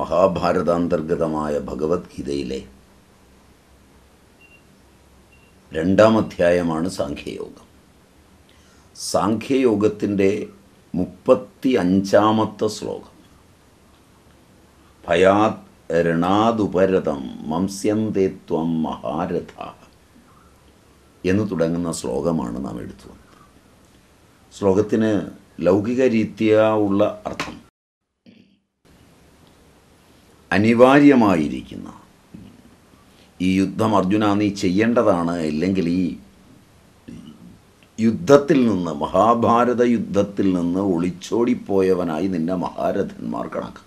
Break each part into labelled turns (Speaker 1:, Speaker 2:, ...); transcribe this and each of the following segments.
Speaker 1: മഹാഭാരതാന്തർഗതമായ ഭഗവത്ഗീതയിലെ രണ്ടാം അധ്യായമാണ് സാഖ്യയോഗം സാഖ്യയോഗത്തിൻ്റെ മുപ്പത്തി അഞ്ചാമത്തെ ശ്ലോകം ഭയാത് രണാതുപരതം മംസ്യന്തേത്വം മഹാരഥ എന്ന് തുടങ്ങുന്ന ശ്ലോകമാണ് നാം എടുത്തു വന്നത് ശ്ലോകത്തിന് ലൗകിക രീതിയുള്ള ഉള്ള അർത്ഥം അനിവാര്യമായിരിക്കുന്ന ഈ യുദ്ധം അർജുന നീ ചെയ്യേണ്ടതാണ് അല്ലെങ്കിൽ ഈ യുദ്ധത്തിൽ നിന്ന് മഹാഭാരത യുദ്ധത്തിൽ നിന്ന് ഒളിച്ചോടിപ്പോയവനായി നിന്നെ മഹാരഥന്മാർ കണക്കാക്കും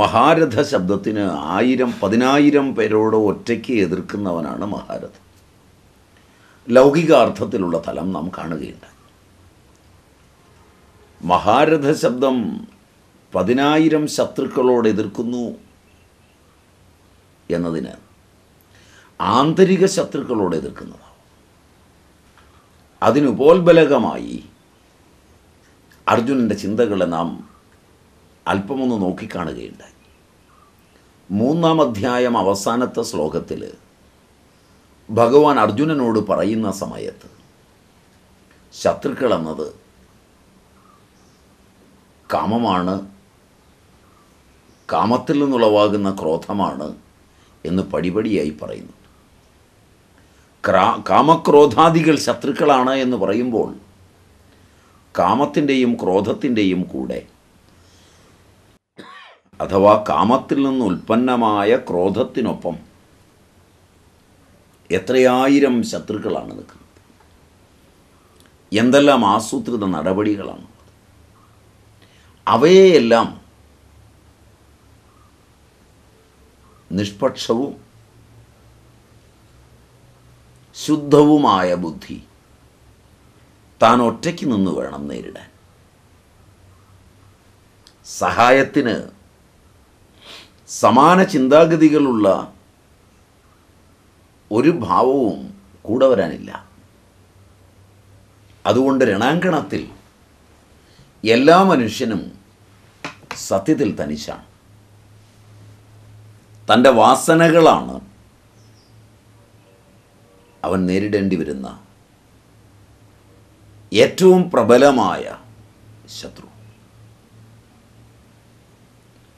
Speaker 1: മഹാരഥ ശബ്ദത്തിന് ആയിരം പതിനായിരം പേരോട് ഒറ്റയ്ക്ക് എതിർക്കുന്നവനാണ് മഹാരഥൻ ലൗകികാർത്ഥത്തിലുള്ള തലം നാം കാണുകയുണ്ട് മഹാരഥ ശബ്ദം പതിനായിരം ശത്രുക്കളോട് എതിർക്കുന്നു എന്നതിന് ആന്തരിക ശത്രുക്കളോട് എതിർക്കുന്നതാണ് അതിനുപോൽബലകമായി അർജുനൻ്റെ ചിന്തകളെ നാം അല്പമൊന്ന് നോക്കിക്കാണുകയുണ്ടായി മൂന്നാം അധ്യായം അവസാനത്തെ ശ്ലോകത്തിൽ ഭഗവാൻ അർജുനനോട് പറയുന്ന സമയത്ത് ശത്രുക്കൾ എന്നത് കാമമാണ് കാമത്തിൽ നിന്നുളവാകുന്ന ക്രോധമാണ് എന്ന് പടിപടിയായി പറയുന്നു കാമക്രോധാദികൾ ശത്രുക്കളാണ് എന്ന് പറയുമ്പോൾ കാമത്തിൻ്റെയും ക്രോധത്തിൻ്റെയും കൂടെ അഥവാ കാമത്തിൽ നിന്ന് ഉൽപ്പന്നമായ ക്രോധത്തിനൊപ്പം എത്രയായിരം ശത്രുക്കളാണ് നിൽക്കുന്നത് എന്തെല്ലാം ആസൂത്രിത നടപടികളാണ് അവയെയെല്ലാം നിഷ്പക്ഷവും ശുദ്ധവുമായ ബുദ്ധി താൻ ഒറ്റയ്ക്ക് നിന്ന് വേണം നേരിടാൻ സഹായത്തിന് സമാന ചിന്താഗതികളുള്ള ഒരു ഭാവവും കൂടെ വരാനില്ല അതുകൊണ്ട് രണാങ്കണത്തിൽ എല്ലാ മനുഷ്യനും സത്യത്തിൽ തനിച്ചാണ് തൻ്റെ വാസനകളാണ് അവൻ നേരിടേണ്ടി വരുന്ന ഏറ്റവും പ്രബലമായ ശത്രു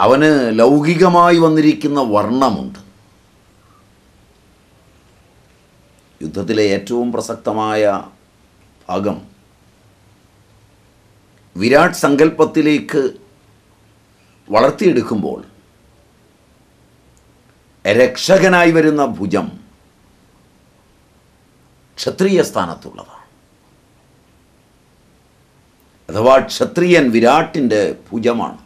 Speaker 1: അവന് ലൗകികമായി വന്നിരിക്കുന്ന വർണ്ണമുണ്ട് യുദ്ധത്തിലെ ഏറ്റവും പ്രസക്തമായ ഭാഗം വിരാട് സങ്കല്പത്തിലേക്ക് വളർത്തിയെടുക്കുമ്പോൾ രക്ഷകനായി വരുന്ന ഭുജം ക്ഷത്രിയ സ്ഥാനത്തുള്ളതാണ് അഥവാ ക്ഷത്രിയൻ വിരാട്ടിൻ്റെ ഭുജമാണ്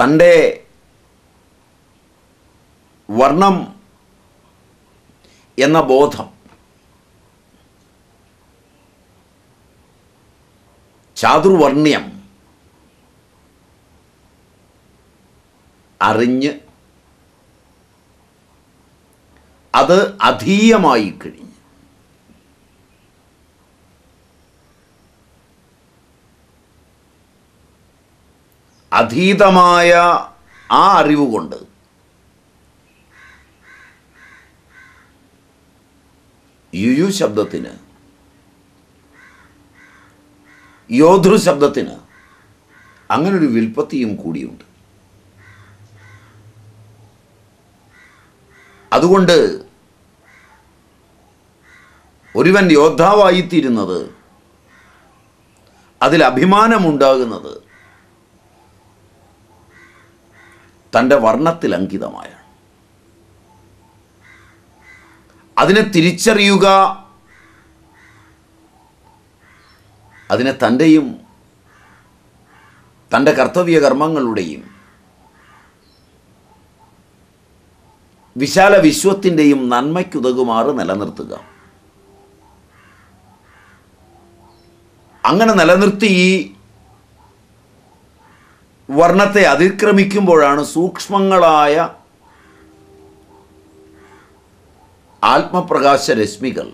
Speaker 1: തൻ്റെ വർണ്ണം എന്ന ബോധം ചാതുർവർണ്ണ്യം അറിഞ്ഞ് അത് അധീയമായി കഴിഞ്ഞ് അധീതമായ ആ അറിവ് കൊണ്ട് യുയു ശബ്ദത്തിന് യോധൃ ശബ്ദത്തിന് അങ്ങനൊരു വിൽപ്പത്തിയും കൂടിയുണ്ട് അതുകൊണ്ട് ഒരുവൻ യോദ്ധാവായിത്തീരുന്നത് അതിൽ അഭിമാനമുണ്ടാകുന്നത് തൻ്റെ വർണ്ണത്തിൽ അങ്കിതമായാണ് അതിനെ തിരിച്ചറിയുക അതിനെ തൻ്റെയും തൻ്റെ കർത്തവ്യ കർമ്മങ്ങളുടെയും വിശാല വിശ്വത്തിൻ്റെയും നന്മയ്ക്കുതകുമാറ് നിലനിർത്തുക അങ്ങനെ നിലനിർത്തി ഈ വർണ്ണത്തെ അതിക്രമിക്കുമ്പോഴാണ് സൂക്ഷ്മങ്ങളായ ആത്മപ്രകാശ രശ്മികൾ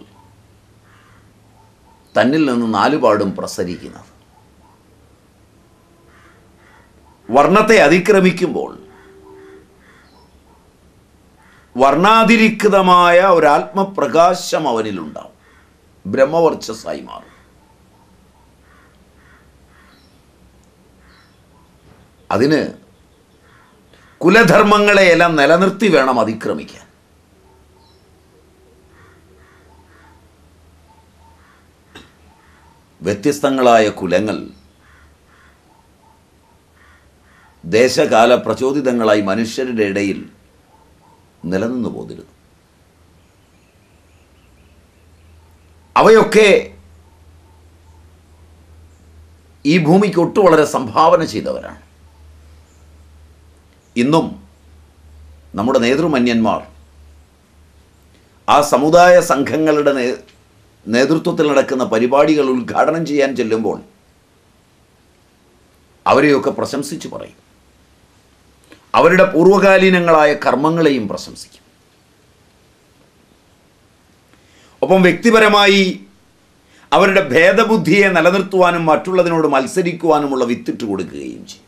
Speaker 1: തന്നിൽ നിന്ന് നാലുപാടും പ്രസരിക്കുന്നത് വർണ്ണത്തെ അതിക്രമിക്കുമ്പോൾ വർണ്ണാതിരിക്തമായ ഒരാത്മപ്രകാശം അവനിലുണ്ടാവും ബ്രഹ്മവർച്ചസായി മാറും അതിന് കുലധർമ്മങ്ങളെയെല്ലാം നിലനിർത്തി വേണം അതിക്രമിക്കാൻ വ്യത്യസ്തങ്ങളായ കുലങ്ങൾ ദേശകാല പ്രചോദിതങ്ങളായി മനുഷ്യരുടെ ഇടയിൽ നിലനിന്നു പോന്നിരുന്നു അവയൊക്കെ ഈ ഭൂമിക്ക് ഒട്ടു വളരെ സംഭാവന ചെയ്തവരാണ് ഇന്നും നമ്മുടെ നേതൃമന്യന്മാർ ആ സമുദായ സംഘങ്ങളുടെ നേതൃത്വത്തിൽ നടക്കുന്ന പരിപാടികൾ ഉദ്ഘാടനം ചെയ്യാൻ ചെല്ലുമ്പോൾ അവരെയൊക്കെ പ്രശംസിച്ചു പറയും അവരുടെ പൂർവ്വകാലീനങ്ങളായ കർമ്മങ്ങളെയും പ്രശംസിക്കും ഒപ്പം വ്യക്തിപരമായി അവരുടെ ഭേദബുദ്ധിയെ നിലനിർത്തുവാനും മറ്റുള്ളതിനോട് മത്സരിക്കുവാനുമുള്ള വിത്തിട്ട് കൊടുക്കുകയും ചെയ്യും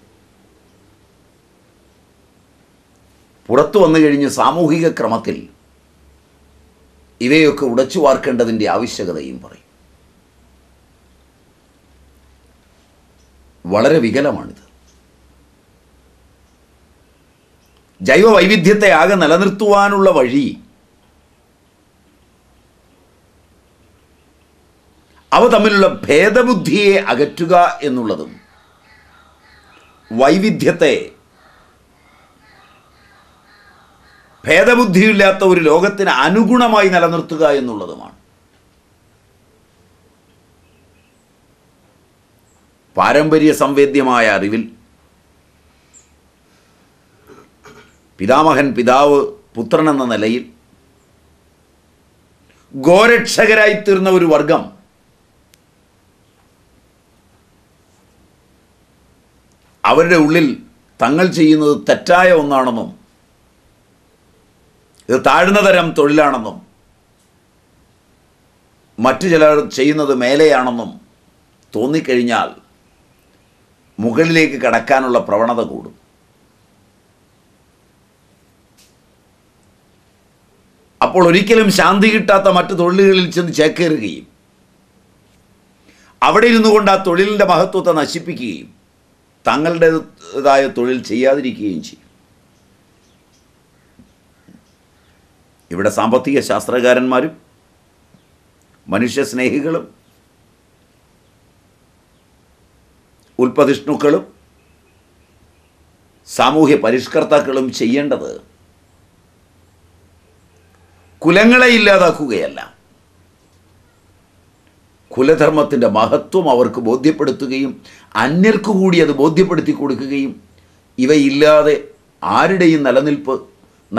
Speaker 1: പുറത്തു വന്നു കഴിഞ്ഞ് സാമൂഹിക ക്രമത്തിൽ ഇവയൊക്കെ ഉടച്ചു വാർക്കേണ്ടതിൻ്റെ ആവശ്യകതയും പറയും വളരെ വികലമാണിത് ജൈവ വൈവിധ്യത്തെ ആകെ നിലനിർത്തുവാനുള്ള വഴി അവ തമ്മിലുള്ള ഭേദബുദ്ധിയെ അകറ്റുക എന്നുള്ളതും വൈവിധ്യത്തെ ഭേദബുദ്ധിയില്ലാത്ത ഒരു ലോകത്തിന് അനുഗുണമായി നിലനിർത്തുക എന്നുള്ളതുമാണ് പാരമ്പര്യ സംവേദ്യമായ അറിവിൽ പിതാമഹൻ പിതാവ് പുത്രൻ എന്ന നിലയിൽ ഗോരക്ഷകരായി തീർന്ന ഒരു വർഗം അവരുടെ ഉള്ളിൽ തങ്ങൾ ചെയ്യുന്നത് തെറ്റായ ഒന്നാണെന്നും ഇത് താഴ്ന്ന തരം തൊഴിലാണെന്നും മറ്റു ചിലർ ചെയ്യുന്നത് മേലെയാണെന്നും തോന്നിക്കഴിഞ്ഞാൽ മുകളിലേക്ക് കടക്കാനുള്ള പ്രവണത കൂടും അപ്പോൾ ഒരിക്കലും ശാന്തി കിട്ടാത്ത മറ്റ് തൊഴിലുകളിൽ ചെന്ന് ചേക്കേറുകയും അവിടെ ഇരുന്നു കൊണ്ട് ആ തൊഴിലിൻ്റെ മഹത്വത്തെ നശിപ്പിക്കുകയും തങ്ങളുടേതായ തൊഴിൽ ചെയ്യാതിരിക്കുകയും ചെയ്യും ഇവിടെ സാമ്പത്തിക ശാസ്ത്രകാരന്മാരും മനുഷ്യസ്നേഹികളും ഉൽപ്പതിഷ്ണുക്കളും സാമൂഹ്യ പരിഷ്കർത്താക്കളും ചെയ്യേണ്ടത് കുലങ്ങളെ ഇല്ലാതാക്കുകയല്ല കുലധർമ്മത്തിൻ്റെ മഹത്വം അവർക്ക് ബോധ്യപ്പെടുത്തുകയും അന്യർക്ക് കൂടി അത് ബോധ്യപ്പെടുത്തി കൊടുക്കുകയും ഇവയില്ലാതെ ആരുടെയും നിലനിൽപ്പ്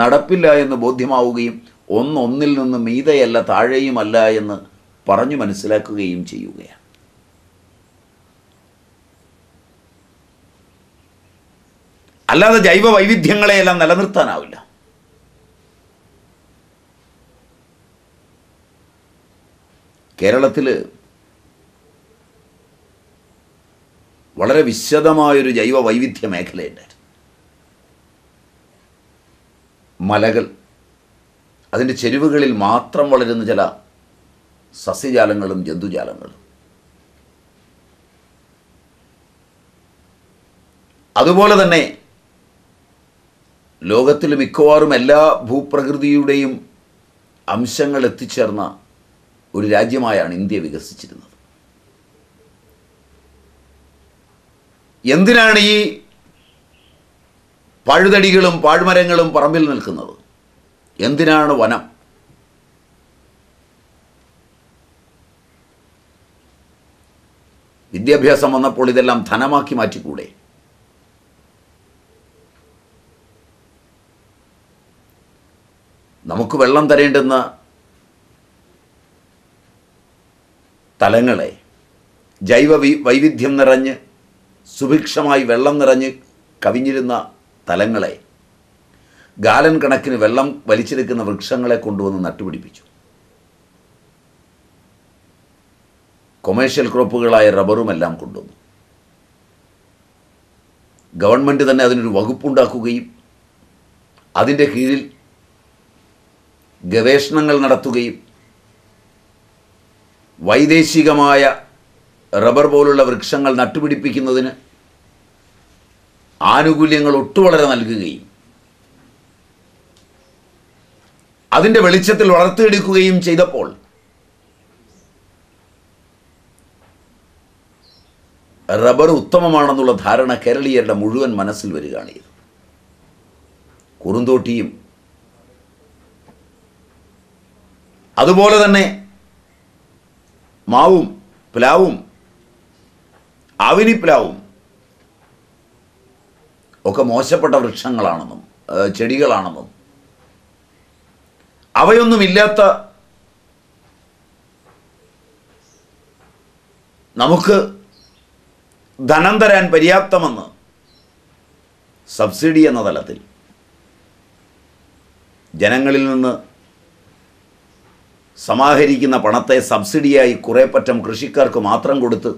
Speaker 1: നടപ്പില്ല എന്ന് ബോധ്യമാവുകയും ഒന്നൊന്നിൽ നിന്ന് മീതയല്ല താഴെയുമല്ല എന്ന് പറഞ്ഞു മനസ്സിലാക്കുകയും ചെയ്യുകയാണ് അല്ലാതെ ജൈവ വൈവിധ്യങ്ങളെയെല്ലാം നിലനിർത്താനാവില്ല കേരളത്തിൽ വളരെ വിശദമായൊരു ജൈവ വൈവിധ്യ മേഖലയുണ്ടായിരുന്നു മലകൾ അതിൻ്റെ ചെരുവുകളിൽ മാത്രം വളരുന്ന ചില സസ്യജാലങ്ങളും ജന്തുജാലങ്ങളും അതുപോലെ തന്നെ ലോകത്തിൽ മിക്കവാറും എല്ലാ ഭൂപ്രകൃതിയുടെയും അംശങ്ങൾ എത്തിച്ചേർന്ന ഒരു രാജ്യമായാണ് ഇന്ത്യ വികസിച്ചിരുന്നത് എന്തിനാണ് ഈ പഴുതടികളും പാഴ്മരങ്ങളും പറമ്പിൽ നിൽക്കുന്നത് എന്തിനാണ് വനം വിദ്യാഭ്യാസം വന്നപ്പോൾ ഇതെല്ലാം ധനമാക്കി മാറ്റിക്കൂടെ നമുക്ക് വെള്ളം തരേണ്ടുന്ന സ്ഥലങ്ങളെ ജൈവ വൈവിധ്യം നിറഞ്ഞ് സുഭിക്ഷമായി വെള്ളം നിറഞ്ഞ് കവിഞ്ഞിരുന്ന തലങ്ങളെ ഗാലൻ കണക്കിന് വെള്ളം വലിച്ചെടുക്കുന്ന വൃക്ഷങ്ങളെ കൊണ്ടുവന്ന് നട്ടുപിടിപ്പിച്ചു കൊമേഴ്ഷ്യൽ ക്രോപ്പുകളായ റബ്ബറും എല്ലാം കൊണ്ടുവന്നു ഗവൺമെൻറ് തന്നെ അതിനൊരു വകുപ്പുണ്ടാക്കുകയും അതിൻ്റെ കീഴിൽ ഗവേഷണങ്ങൾ നടത്തുകയും വൈദേശികമായ റബ്ബർ പോലുള്ള വൃക്ഷങ്ങൾ നട്ടുപിടിപ്പിക്കുന്നതിന് ആനുകൂല്യങ്ങൾ ഒട്ടുവളരെ നൽകുകയും അതിൻ്റെ വെളിച്ചത്തിൽ വളർത്തിയെടുക്കുകയും ചെയ്തപ്പോൾ റബ്ബർ ഉത്തമമാണെന്നുള്ള ധാരണ കേരളീയരുടെ മുഴുവൻ മനസ്സിൽ വരികയാണ് ചെയ്തത് കുറുന്തോട്ടിയും അതുപോലെ തന്നെ മാവും പ്ലാവും ആവിനി പ്ലാവും ഒക്കെ മോശപ്പെട്ട വൃക്ഷങ്ങളാണെന്നും ചെടികളാണെന്നും അവയൊന്നുമില്ലാത്ത നമുക്ക് ധനം തരാൻ പര്യാപ്തമെന്ന് സബ്സിഡി എന്ന തലത്തിൽ ജനങ്ങളിൽ നിന്ന് സമാഹരിക്കുന്ന പണത്തെ സബ്സിഡിയായി കുറേപ്പറ്റം കൃഷിക്കാർക്ക് മാത്രം കൊടുത്ത്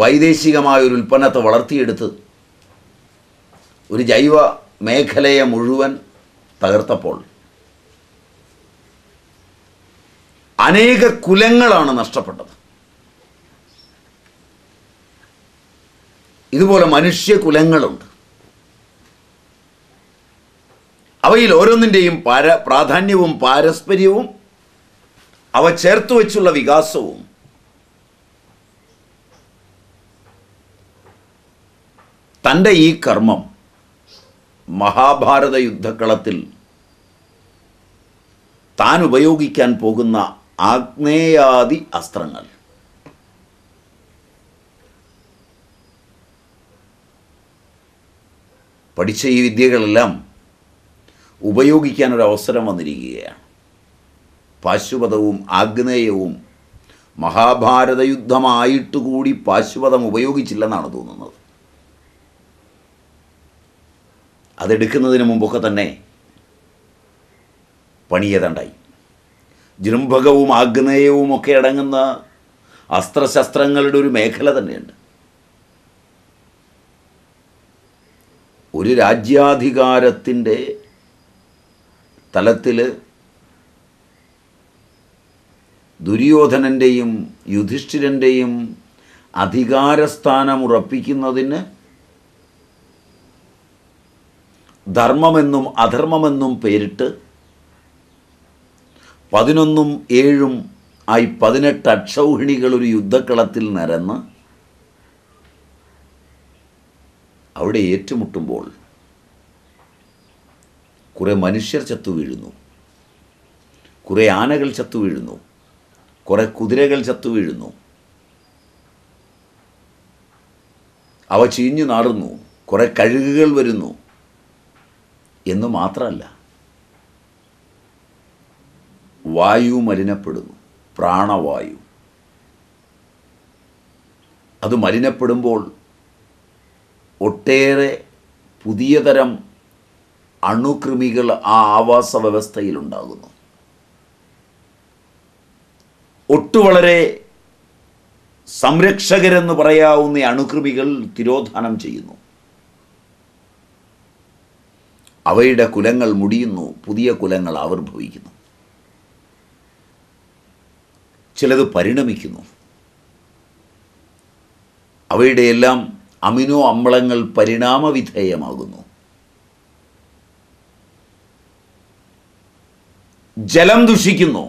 Speaker 1: വൈദേശികമായ ഒരു ഉൽപ്പന്നത്തെ വളർത്തിയെടുത്ത് ഒരു ജൈവ മേഖലയെ മുഴുവൻ തകർത്തപ്പോൾ അനേക കുലങ്ങളാണ് നഷ്ടപ്പെട്ടത് ഇതുപോലെ മനുഷ്യകുലങ്ങളുണ്ട് അവയിൽ ഓരോന്നിൻ്റെയും പാര പ്രാധാന്യവും പാരസ്പര്യവും അവ ചേർത്ത് വെച്ചുള്ള വികാസവും തൻ്റെ ഈ കർമ്മം മഹാഭാരത യുദ്ധക്കളത്തിൽ താൻ ഉപയോഗിക്കാൻ പോകുന്ന ആഗ്നേയാദി അസ്ത്രങ്ങൾ പഠിച്ച ഈ വിദ്യകളെല്ലാം ഉപയോഗിക്കാൻ ഒരു അവസരം വന്നിരിക്കുകയാണ് പാശ്വതവും ആഗ്നേയവും മഹാഭാരത യുദ്ധമായിട്ട് കൂടി പാശ്വതം ഉപയോഗിച്ചില്ലെന്നാണ് തോന്നുന്നത് അതെടുക്കുന്നതിന് മുമ്പൊക്കെ തന്നെ പണിയേതാണ്ടായി ജൃംഭകവും ആഗ്നേയവും ഒക്കെ അടങ്ങുന്ന അസ്ത്രശസ്ത്രങ്ങളുടെ ഒരു മേഖല തന്നെയുണ്ട് ഒരു രാജ്യാധികാരത്തിൻ്റെ തലത്തിൽ ദുര്യോധനൻ്റെയും യുധിഷ്ഠിരൻ്റെയും അധികാരസ്ഥാനം ഉറപ്പിക്കുന്നതിന് ധർമ്മമെന്നും അധർമ്മമെന്നും പേരിട്ട് പതിനൊന്നും ഏഴും ആയി പതിനെട്ട് അക്ഷൗഹിണികൾ ഒരു യുദ്ധക്കളത്തിൽ നിരന്ന് അവിടെ ഏറ്റുമുട്ടുമ്പോൾ കുറേ മനുഷ്യർ ചത്തു വീഴുന്നു കുറേ ആനകൾ ചത്തു വീഴുന്നു കുറെ കുതിരകൾ ചത്തു വീഴുന്നു അവ ചീഞ്ഞു നാറുന്നു കുറെ കഴുകുകൾ വരുന്നു എന്ന് മാത്രമല്ല വായു മലിനപ്പെടുന്നു പ്രാണവായു അത് മലിനപ്പെടുമ്പോൾ ഒട്ടേറെ പുതിയ തരം അണുക്രിമികൾ ആ ആവാസ വ്യവസ്ഥയിലുണ്ടാകുന്നു ഒട്ടു വളരെ സംരക്ഷകരെന്ന് പറയാവുന്ന അണുകൃമികൾ തിരോധാനം ചെയ്യുന്നു അവയുടെ കുലങ്ങൾ മുടിയുന്നു പുതിയ കുലങ്ങൾ ആവിർഭവിക്കുന്നു ചിലത് പരിണമിക്കുന്നു അവയുടെ എല്ലാം അമിനോ അമ്ലങ്ങൾ പരിണാമവിധേയമാകുന്നു ജലം ദുഷിക്കുന്നു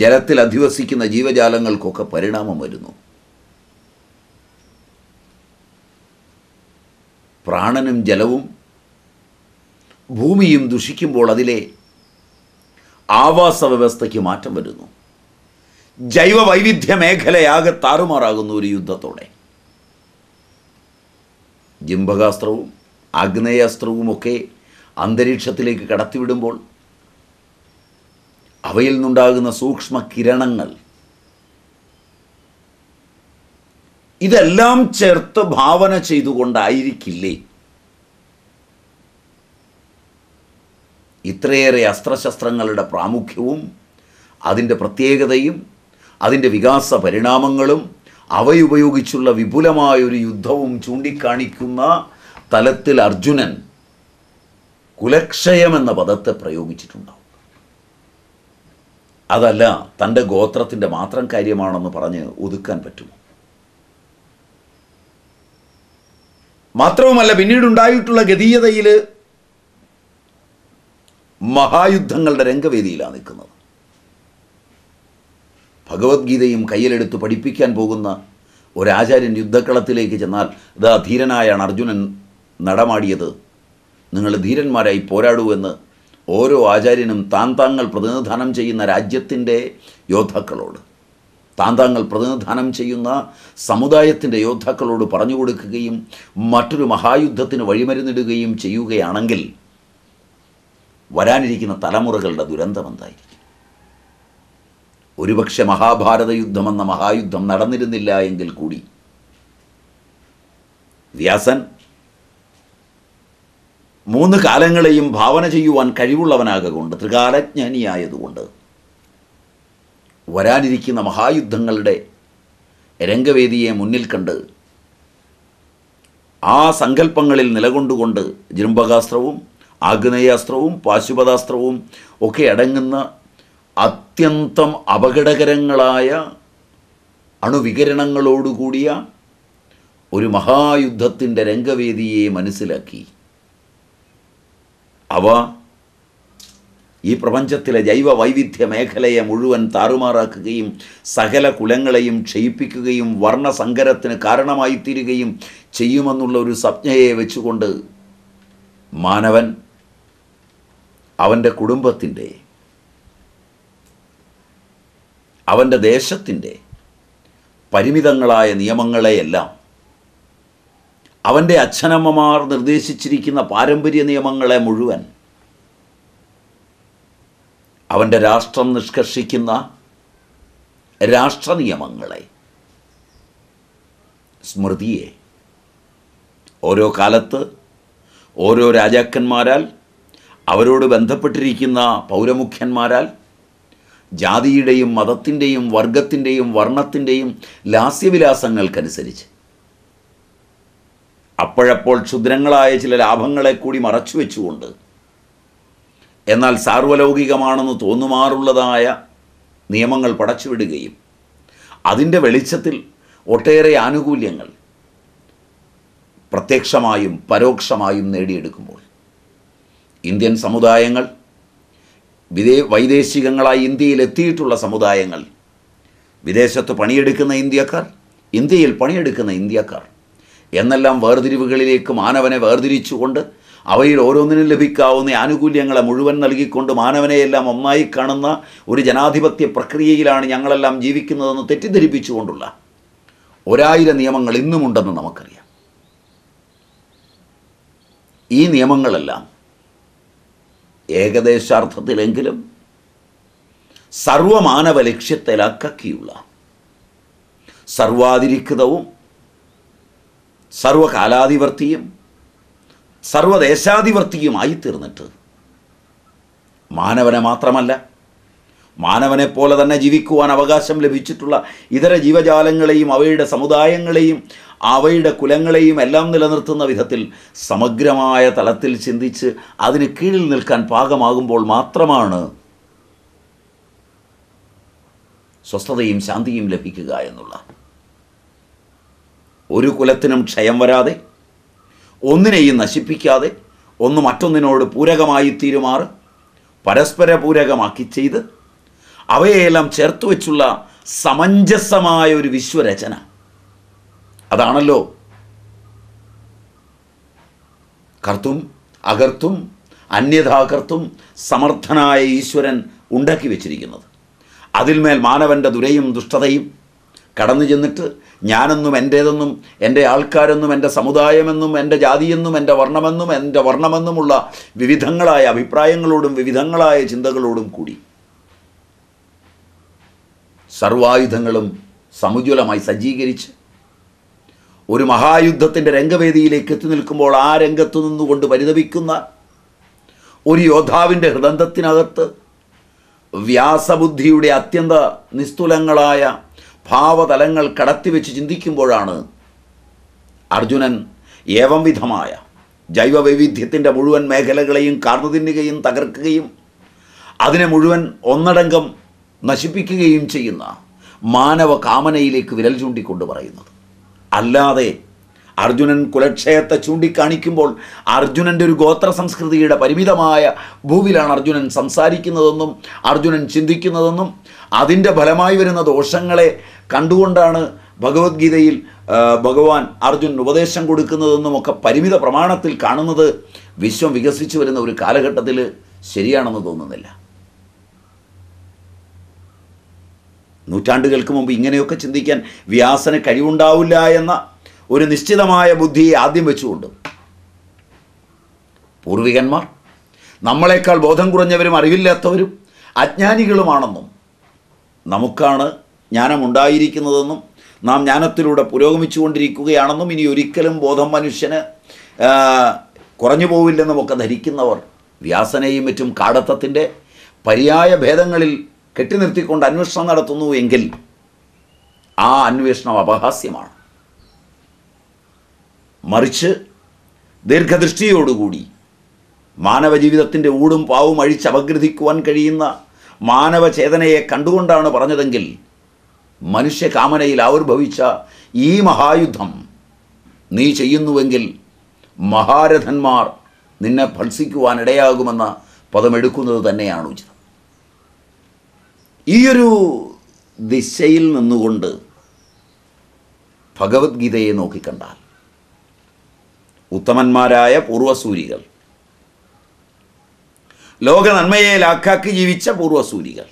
Speaker 1: ജലത്തിൽ അധിവസിക്കുന്ന ജീവജാലങ്ങൾക്കൊക്കെ പരിണാമം വരുന്നു പ്രാണനും ജലവും ഭൂമിയും ദുഷിക്കുമ്പോൾ അതിലെ ആവാസ വ്യവസ്ഥയ്ക്ക് മാറ്റം വരുന്നു ജൈവ വൈവിധ്യ മേഖലയാകെ താറുമാറാകുന്നു ഒരു യുദ്ധത്തോടെ ജിംബകാസ്ത്രവും ആഗ്നേയാസ്ത്രവുമൊക്കെ അന്തരീക്ഷത്തിലേക്ക് കടത്തിവിടുമ്പോൾ അവയിൽ നിന്നുണ്ടാകുന്ന സൂക്ഷ്മ കിരണങ്ങൾ ഇതെല്ലാം ചേർത്ത് ഭാവന ചെയ്തുകൊണ്ടായിരിക്കില്ലേ ഇത്രയേറെ അസ്ത്രശസ്ത്രങ്ങളുടെ പ്രാമുഖ്യവും അതിൻ്റെ പ്രത്യേകതയും അതിൻ്റെ വികാസ പരിണാമങ്ങളും അവയുപയോഗിച്ചുള്ള വിപുലമായൊരു യുദ്ധവും ചൂണ്ടിക്കാണിക്കുന്ന തലത്തിൽ അർജുനൻ കുലക്ഷയമെന്ന പദത്തെ പ്രയോഗിച്ചിട്ടുണ്ടാവും അതല്ല തൻ്റെ ഗോത്രത്തിൻ്റെ മാത്രം കാര്യമാണെന്ന് പറഞ്ഞ് ഒതുക്കാൻ പറ്റുമോ മാത്രവുമല്ല പിന്നീടുണ്ടായിട്ടുള്ള ഗതീയതയിൽ മഹായുദ്ധങ്ങളുടെ രംഗവേദിയിലാണ് നിൽക്കുന്നത് ഭഗവത്ഗീതയും കയ്യിലെടുത്ത് പഠിപ്പിക്കാൻ പോകുന്ന ഒരാചാര്യൻ യുദ്ധക്കളത്തിലേക്ക് ചെന്നാൽ ഇതാ ധീരനായാണ് അർജുനൻ നടമാടിയത് നിങ്ങൾ ധീരന്മാരായി പോരാടൂ എന്ന് ഓരോ ആചാര്യനും താൻ താങ്കൾ പ്രതിനിധാനം ചെയ്യുന്ന രാജ്യത്തിൻ്റെ യോദ്ധാക്കളോട് താൻ താങ്കൾ പ്രതിനിധാനം ചെയ്യുന്ന സമുദായത്തിൻ്റെ യോദ്ധാക്കളോട് പറഞ്ഞു കൊടുക്കുകയും മറ്റൊരു മഹായുദ്ധത്തിന് വഴിമരുന്നിടുകയും ചെയ്യുകയാണെങ്കിൽ വരാനിരിക്കുന്ന തലമുറകളുടെ ദുരന്തം എന്തായിരിക്കും ഒരുപക്ഷെ മഹാഭാരത യുദ്ധമെന്ന മഹായുദ്ധം നടന്നിരുന്നില്ല എങ്കിൽ കൂടി വ്യാസൻ മൂന്ന് കാലങ്ങളെയും ഭാവന ചെയ്യുവാൻ കഴിവുള്ളവനാകൊണ്ട് ത്രികാലജ്ഞാനിയായതുകൊണ്ട് വരാനിരിക്കുന്ന മഹായുദ്ധങ്ങളുടെ രംഗവേദിയെ മുന്നിൽ കണ്ട് ആ സങ്കല്പങ്ങളിൽ നിലകൊണ്ടുകൊണ്ട് ജൃംഭകാസ്ത്രവും ആഗ്നേയാസ്ത്രവും പാശുപതാസ്ത്രവും ഒക്കെ അടങ്ങുന്ന അത്യന്തം അപകടകരങ്ങളായ അണുവികരണങ്ങളോടുകൂടിയ ഒരു മഹായുദ്ധത്തിൻ്റെ രംഗവേദിയെ മനസ്സിലാക്കി അവ ഈ പ്രപഞ്ചത്തിലെ ജൈവ വൈവിധ്യ മേഖലയെ മുഴുവൻ താറുമാറാക്കുകയും സകല കുലങ്ങളെയും ക്ഷയിപ്പിക്കുകയും വർണ്ണസങ്കരത്തിന് കാരണമായിത്തീരുകയും ചെയ്യുമെന്നുള്ള ഒരു സ്വപ്നയെ വെച്ചുകൊണ്ട് മാനവൻ അവൻ്റെ കുടുംബത്തിൻ്റെ അവൻ്റെ ദേശത്തിൻ്റെ പരിമിതങ്ങളായ നിയമങ്ങളെയെല്ലാം അവൻ്റെ അച്ഛനമ്മമാർ നിർദ്ദേശിച്ചിരിക്കുന്ന പാരമ്പര്യ നിയമങ്ങളെ മുഴുവൻ അവൻ്റെ രാഷ്ട്രം നിഷ്കർഷിക്കുന്ന രാഷ്ട്ര നിയമങ്ങളെ സ്മൃതിയെ ഓരോ കാലത്ത് ഓരോ രാജാക്കന്മാരാൽ അവരോട് ബന്ധപ്പെട്ടിരിക്കുന്ന പൗരമുഖ്യന്മാരാൽ ജാതിയുടെയും മതത്തിൻ്റെയും വർഗത്തിൻ്റെയും വർണ്ണത്തിൻ്റെയും ലാസ്യവിലാസങ്ങൾക്കനുസരിച്ച് അപ്പോഴപ്പോൾ ക്ഷുദ്രങ്ങളായ ചില ലാഭങ്ങളെ കൂടി മറച്ചു വെച്ചുകൊണ്ട് എന്നാൽ സാർവലൗകികമാണെന്ന് തോന്നുമാറുള്ളതായ നിയമങ്ങൾ പടച്ചുവിടുകയും അതിൻ്റെ വെളിച്ചത്തിൽ ഒട്ടേറെ ആനുകൂല്യങ്ങൾ പ്രത്യക്ഷമായും പരോക്ഷമായും നേടിയെടുക്കുമ്പോൾ ഇന്ത്യൻ സമുദായങ്ങൾ വിദേ വൈദേശികങ്ങളായി ഇന്ത്യയിൽ എത്തിയിട്ടുള്ള സമുദായങ്ങൾ വിദേശത്ത് പണിയെടുക്കുന്ന ഇന്ത്യക്കാർ ഇന്ത്യയിൽ പണിയെടുക്കുന്ന ഇന്ത്യക്കാർ എന്നെല്ലാം വേർതിരിവുകളിലേക്ക് മാനവനെ വേർതിരിച്ചുകൊണ്ട് അവയിൽ ഓരോന്നിനും ലഭിക്കാവുന്ന ആനുകൂല്യങ്ങളെ മുഴുവൻ നൽകിക്കൊണ്ട് മാനവനെയെല്ലാം ഒന്നായി കാണുന്ന ഒരു ജനാധിപത്യ പ്രക്രിയയിലാണ് ഞങ്ങളെല്ലാം ജീവിക്കുന്നതെന്ന് തെറ്റിദ്ധരിപ്പിച്ചുകൊണ്ടുള്ള ഒരായിരം നിയമങ്ങൾ ഇന്നുമുണ്ടെന്ന് നമുക്കറിയാം ഈ നിയമങ്ങളെല്ലാം ഏകദേശാർത്ഥത്തിലെങ്കിലും സർവമാനവ ലക്ഷ്യത്തിലാക്കിയുള്ള സർവാതിരിക്തവും സർവകാലാധിവർത്തിയും തീർന്നിട്ട് മാനവനെ മാത്രമല്ല മാനവനെപ്പോലെ തന്നെ ജീവിക്കുവാൻ അവകാശം ലഭിച്ചിട്ടുള്ള ഇതര ജീവജാലങ്ങളെയും അവയുടെ സമുദായങ്ങളെയും അവയുടെ കുലങ്ങളെയും എല്ലാം നിലനിർത്തുന്ന വിധത്തിൽ സമഗ്രമായ തലത്തിൽ ചിന്തിച്ച് അതിന് കീഴിൽ നിൽക്കാൻ പാകമാകുമ്പോൾ മാത്രമാണ് സ്വസ്ഥതയും ശാന്തിയും ലഭിക്കുക എന്നുള്ളത് ഒരു കുലത്തിനും ക്ഷയം വരാതെ ഒന്നിനെയും നശിപ്പിക്കാതെ ഒന്ന് മറ്റൊന്നിനോട് പൂരകമായി തീരുമാറ് പരസ്പര പൂരകമാക്കി ചെയ്ത് അവയെല്ലാം ചേർത്ത് വെച്ചുള്ള സമഞ്ജസമായ ഒരു വിശ്വരചന അതാണല്ലോ കർത്തും അകർത്തും അന്യഥാകർത്തും സമർത്ഥനായ ഈശ്വരൻ ഉണ്ടാക്കി വെച്ചിരിക്കുന്നത് അതിൽമേൽ മാനവൻ്റെ ദുരയും ദുഷ്ടതയും കടന്നു ചെന്നിട്ട് ഞാനെന്നും എൻ്റേതെന്നും എൻ്റെ ആൾക്കാരെന്നും എൻ്റെ സമുദായമെന്നും എൻ്റെ ജാതിയെന്നും എൻ്റെ വർണ്ണമെന്നും എൻ്റെ വർണ്ണമെന്നുമുള്ള വിവിധങ്ങളായ അഭിപ്രായങ്ങളോടും വിവിധങ്ങളായ ചിന്തകളോടും കൂടി സർവായുധങ്ങളും സമുജ്വലമായി സജ്ജീകരിച്ച് ഒരു മഹായുദ്ധത്തിൻ്റെ രംഗവേദിയിലേക്ക് എത്തി നിൽക്കുമ്പോൾ ആ രംഗത്തു നിന്നുകൊണ്ട് പരിതപിക്കുന്ന ഒരു യോദ്ധാവിൻ്റെ ഹൃദന്തത്തിനകത്ത് വ്യാസബുദ്ധിയുടെ അത്യന്ത നിസ്തുലങ്ങളായ ഭാവതലങ്ങൾ കടത്തിവെച്ച് ചിന്തിക്കുമ്പോഴാണ് അർജുനൻ ഏവം വിധമായ ജൈവ മുഴുവൻ മേഖലകളെയും കാർന്നുതിന്നുകയും തകർക്കുകയും അതിനെ മുഴുവൻ ഒന്നടങ്കം നശിപ്പിക്കുകയും ചെയ്യുന്ന മാനവ കാമനയിലേക്ക് വിരൽ ചൂണ്ടിക്കൊണ്ട് പറയുന്നത് അല്ലാതെ അർജുനൻ കുലക്ഷയത്തെ ചൂണ്ടിക്കാണിക്കുമ്പോൾ അർജുനൻ്റെ ഒരു ഗോത്ര സംസ്കൃതിയുടെ പരിമിതമായ ഭൂവിലാണ് അർജുനൻ സംസാരിക്കുന്നതെന്നും അർജുനൻ ചിന്തിക്കുന്നതെന്നും അതിൻ്റെ ഫലമായി വരുന്ന ദോഷങ്ങളെ കണ്ടുകൊണ്ടാണ് ഭഗവത്ഗീതയിൽ ഭഗവാൻ അർജുൻ ഉപദേശം കൊടുക്കുന്നതെന്നുമൊക്കെ പരിമിത പ്രമാണത്തിൽ കാണുന്നത് വിശ്വം വികസിച്ചു വരുന്ന ഒരു കാലഘട്ടത്തിൽ ശരിയാണെന്ന് തോന്നുന്നില്ല നൂറ്റാണ്ടുകൾക്ക് മുമ്പ് ഇങ്ങനെയൊക്കെ ചിന്തിക്കാൻ വ്യാസന് കഴിവുണ്ടാവില്ല എന്ന ഒരു നിശ്ചിതമായ ബുദ്ധിയെ ആദ്യം വെച്ചുകൊണ്ട് പൂർവികന്മാർ നമ്മളെക്കാൾ ബോധം കുറഞ്ഞവരും അറിവില്ലാത്തവരും അജ്ഞാനികളുമാണെന്നും നമുക്കാണ് ജ്ഞാനമുണ്ടായിരിക്കുന്നതെന്നും നാം ജ്ഞാനത്തിലൂടെ പുരോഗമിച്ചുകൊണ്ടിരിക്കുകയാണെന്നും ഇനി ഒരിക്കലും ബോധം മനുഷ്യന് കുറഞ്ഞു പോവില്ലെന്നുമൊക്കെ ധരിക്കുന്നവർ വ്യാസനെയും മറ്റും കാടത്തത്തിൻ്റെ പര്യായ ഭേദങ്ങളിൽ കെട്ടി നിർത്തിക്കൊണ്ട് അന്വേഷണം നടത്തുന്നു എങ്കിൽ ആ അന്വേഷണം അപഹാസ്യമാണ് മറിച്ച് ദീർഘദൃഷ്ടിയോടുകൂടി മാനവ ജീവിതത്തിൻ്റെ ഊടും പാവും അഴിച്ച് അഴിച്ചപഗ്രഥിക്കുവാൻ കഴിയുന്ന മാനവചേതനയെ കണ്ടുകൊണ്ടാണ് പറഞ്ഞതെങ്കിൽ മനുഷ്യകാമനയിൽ ആവിർഭവിച്ച ഈ മഹായുദ്ധം നീ ചെയ്യുന്നുവെങ്കിൽ മഹാരഥന്മാർ നിന്നെ ഭത്സിക്കുവാനിടയാകുമെന്ന പദമെടുക്കുന്നത് തന്നെയാണ് ഉചിതം ഈയൊരു ദിശയിൽ നിന്നുകൊണ്ട് ഭഗവത്ഗീതയെ നോക്കിക്കണ്ടാൽ ഉത്തമന്മാരായ പൂർവസൂരികൾ ലോക നന്മയെ ലാക്കാക്കി ജീവിച്ച പൂർവസൂരികൾ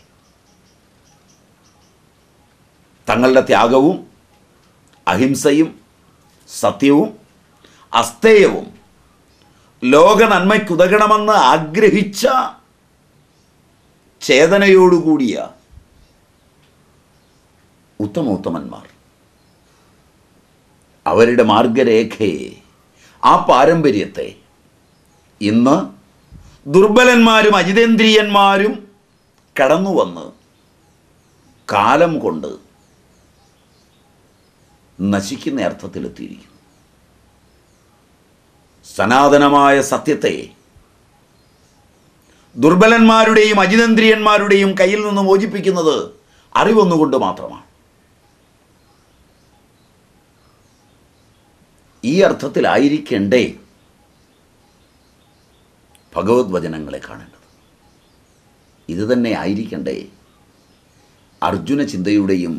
Speaker 1: തങ്ങളുടെ ത്യാഗവും അഹിംസയും സത്യവും അസ്തേയവും ലോക നന്മയ്ക്കുതകണമെന്ന് ആഗ്രഹിച്ച ചേതനയോടുകൂടിയ ഉത്തമോത്തമന്മാർ അവരുടെ മാർഗരേഖയെ ആ പാരമ്പര്യത്തെ ഇന്ന് ദുർബലന്മാരും അജിതേന്ദ്രിയന്മാരും കടന്നുവന്ന് കാലം കൊണ്ട് നശിക്കുന്ന അർത്ഥത്തിലെത്തിയിരിക്കുന്നു സനാതനമായ സത്യത്തെ ദുർബലന്മാരുടെയും അജിതേന്ദ്രിയന്മാരുടെയും കയ്യിൽ നിന്ന് മോചിപ്പിക്കുന്നത് അറിവൊന്നുകൊണ്ട് മാത്രമാണ് ഈ അർത്ഥത്തിലായിരിക്കണ്ടേ ഭഗവത് വചനങ്ങളെ കാണേണ്ടത് ഇത് തന്നെ ആയിരിക്കണ്ടേ അർജുന ചിന്തയുടെയും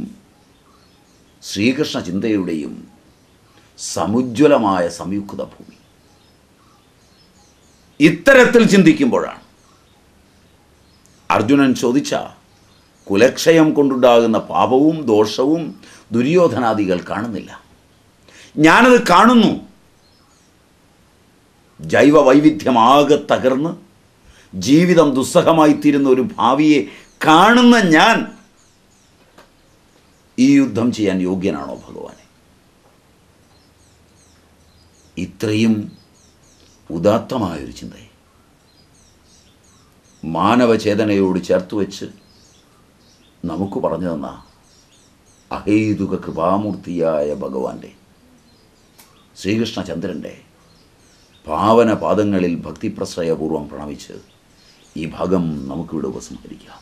Speaker 1: ശ്രീകൃഷ്ണ ചിന്തയുടെയും സമുജ്വലമായ സംയുക്ത ഭൂമി ഇത്തരത്തിൽ ചിന്തിക്കുമ്പോഴാണ് അർജുനൻ ചോദിച്ച കുലക്ഷയം കൊണ്ടുണ്ടാകുന്ന പാപവും ദോഷവും ദുര്യോധനാദികൾ കാണുന്നില്ല ഞാനത് കാണുന്നു ജൈവ വൈവിധ്യമാകെ തകർന്ന് ജീവിതം ദുസ്സഹമായിത്തീരുന്ന ഒരു ഭാവിയെ കാണുന്ന ഞാൻ ഈ യുദ്ധം ചെയ്യാൻ യോഗ്യനാണോ ഭഗവാനെ ഇത്രയും ഉദാത്തമായൊരു ചിന്തയെ മാനവചേതനയോട് ചേർത്ത് വെച്ച് നമുക്ക് പറഞ്ഞു തന്ന അഹേതുക കൃപാമൂർത്തിയായ ഭഗവാന്റെ ശ്രീകൃഷ്ണചന്ദ്രൻ്റെ പാവന പാദങ്ങളിൽ ഭക്തിപ്രശ്രയപൂർവ്വം പ്രണമിച്ച് ഈ ഭാഗം നമുക്കിവിടെ ഉപസംഹരിക്കാം